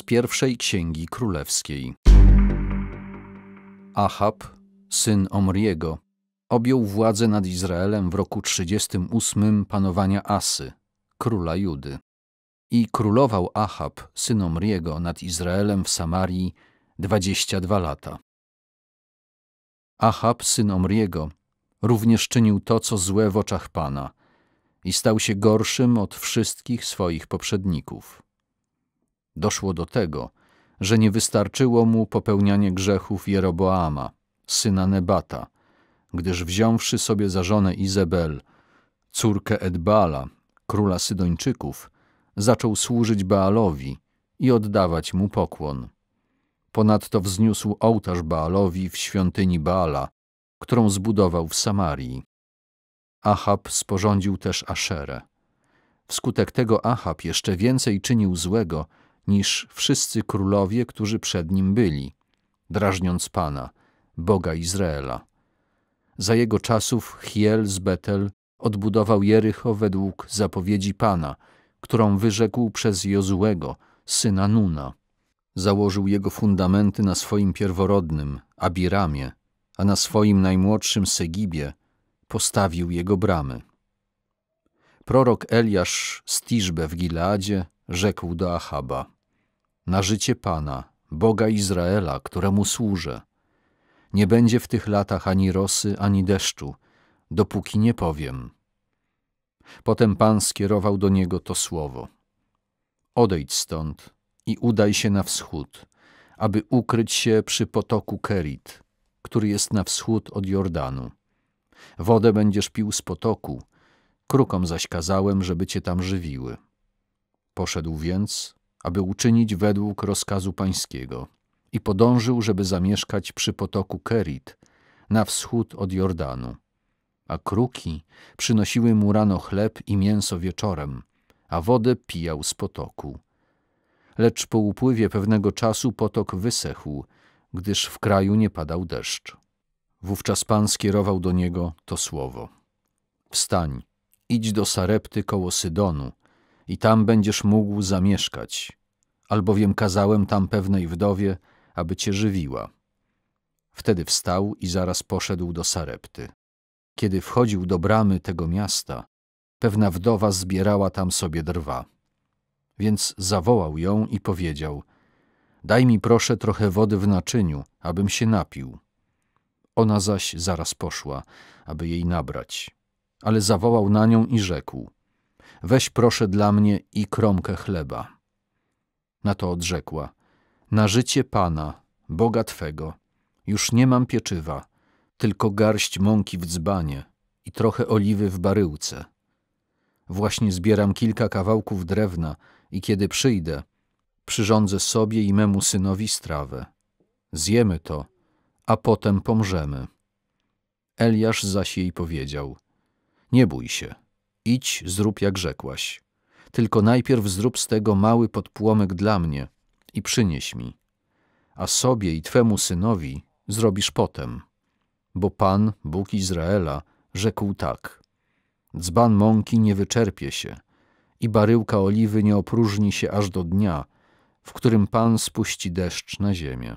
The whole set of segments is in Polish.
z pierwszej księgi królewskiej. Ahab, syn Omriego, objął władzę nad Izraelem w roku 38 panowania Asy, króla Judy. I królował Ahab, syn Omriego, nad Izraelem w Samarii 22 lata. Ahab, syn Omriego, również czynił to, co złe w oczach Pana i stał się gorszym od wszystkich swoich poprzedników. Doszło do tego, że nie wystarczyło mu popełnianie grzechów Jeroboama, syna Nebata, gdyż wziąwszy sobie za żonę Izabel, córkę Edbala, króla Sydończyków, zaczął służyć Baalowi i oddawać mu pokłon. Ponadto wzniósł ołtarz Baalowi w świątyni Baala, którą zbudował w Samarii. Achab sporządził też Aszerę. Wskutek tego Achab jeszcze więcej czynił złego niż wszyscy królowie, którzy przed nim byli, drażniąc Pana, Boga Izraela. Za jego czasów Hiel z Betel odbudował Jericho według zapowiedzi Pana, którą wyrzekł przez Jozłego, syna Nuna. Założył jego fundamenty na swoim pierworodnym, Abiramie, a na swoim najmłodszym Segibie postawił jego bramy. Prorok Eliasz z w Gileadzie rzekł do Ahaba – na życie Pana, Boga Izraela, któremu służę. Nie będzie w tych latach ani rosy, ani deszczu, dopóki nie powiem. Potem Pan skierował do niego to słowo. Odejdź stąd i udaj się na wschód, aby ukryć się przy potoku Kerit, który jest na wschód od Jordanu. Wodę będziesz pił z potoku, krukom zaś kazałem, żeby cię tam żywiły. Poszedł więc aby uczynić według rozkazu pańskiego i podążył, żeby zamieszkać przy potoku Kerit, na wschód od Jordanu. A kruki przynosiły mu rano chleb i mięso wieczorem, a wodę pijał z potoku. Lecz po upływie pewnego czasu potok wysechł, gdyż w kraju nie padał deszcz. Wówczas Pan skierował do niego to słowo. Wstań, idź do Sarepty koło Sydonu i tam będziesz mógł zamieszkać, albowiem kazałem tam pewnej wdowie, aby cię żywiła. Wtedy wstał i zaraz poszedł do Sarepty. Kiedy wchodził do bramy tego miasta, pewna wdowa zbierała tam sobie drwa. Więc zawołał ją i powiedział: Daj mi proszę trochę wody w naczyniu, abym się napił. Ona zaś zaraz poszła, aby jej nabrać. Ale zawołał na nią i rzekł: Weź proszę dla mnie i kromkę chleba. Na to odrzekła: Na życie Pana, Boga Twego, już nie mam pieczywa, tylko garść mąki w dzbanie i trochę oliwy w baryłce. Właśnie zbieram kilka kawałków drewna i kiedy przyjdę, przyrządzę sobie i memu synowi strawę. Zjemy to, a potem pomrzemy. Eliasz zaś jej powiedział: Nie bój się Idź, zrób jak rzekłaś. Tylko najpierw zrób z tego mały podpłomek dla mnie i przynieś mi. A sobie i twemu synowi zrobisz potem. Bo Pan, Bóg Izraela, rzekł tak. Dzban mąki nie wyczerpie się i baryłka oliwy nie opróżni się aż do dnia, w którym Pan spuści deszcz na ziemię.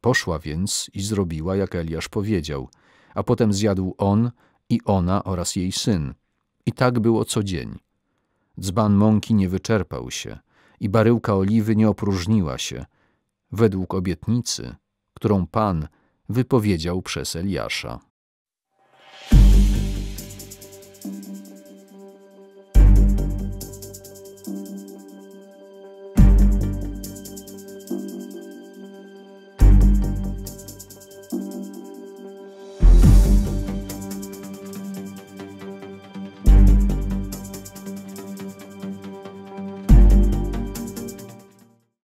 Poszła więc i zrobiła, jak Eliasz powiedział, a potem zjadł on i ona oraz jej syn, i tak było co dzień. Dzban mąki nie wyczerpał się i baryłka oliwy nie opróżniła się, według obietnicy, którą Pan wypowiedział przez Eliasza.